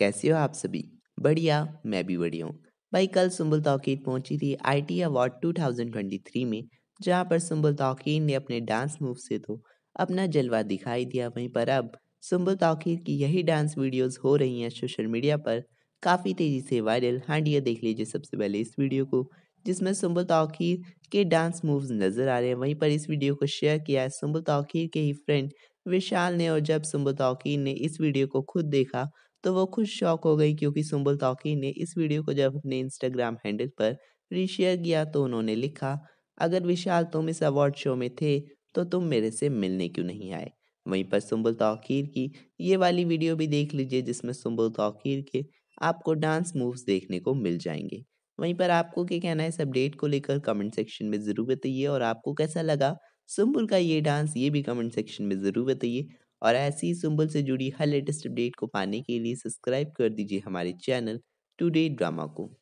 कैसे हो आप सभी बढ़िया मैं भी बढ़िया हूँ भाई कल सुम्बुल तौकीर पहुंची थी आईटी अवार्ड 2023 में जहाँ पर सुम्बुल तौकीर ने अपने डांस मूव से तो अपना जलवा दिखाई दिया वहीं पर अब सुम्बुल तौकीर की यही डांस वीडियोस हो रही हैं सोशल मीडिया पर काफ़ी तेज़ी से वायरल हांडिया देख लीजिए सबसे पहले इस वीडियो को जिसमें सुम्बुल तौकीर के डांस मूव्स नज़र आ रहे हैं वहीं पर इस वीडियो को शेयर किया है सुम्बुल तौकीर के ही फ्रेंड विशाल ने और जब सुम्बुल तौकीर ने इस वीडियो को खुद देखा तो वो खुद शौक हो गई क्योंकि सुम्बुल तौकी ने इस वीडियो को जब अपने इंस्टाग्राम हैंडल पर रीशेयर किया तो उन्होंने लिखा अगर विशाल तुम इस अवार्ड शो में थे तो तुम मेरे से मिलने क्यों नहीं आए वहीं पर सुम्बुल तौकीर की ये वाली वीडियो भी देख लीजिए जिसमें सुम्बुल तौकीर के आपको डांस मूव्स देखने को मिल जाएंगे वहीं पर आपको क्या कहना है इस अपडेट को लेकर कमेंट सेक्शन में ज़रूर बताइए और आपको कैसा लगा सुम्बुल का ये डांस ये भी कमेंट सेक्शन में ज़रूर बताइए और ऐसी सिंबल से जुड़ी हर लेटेस्ट अपडेट को पाने के लिए सब्सक्राइब कर दीजिए हमारे चैनल टुडे ड्रामा को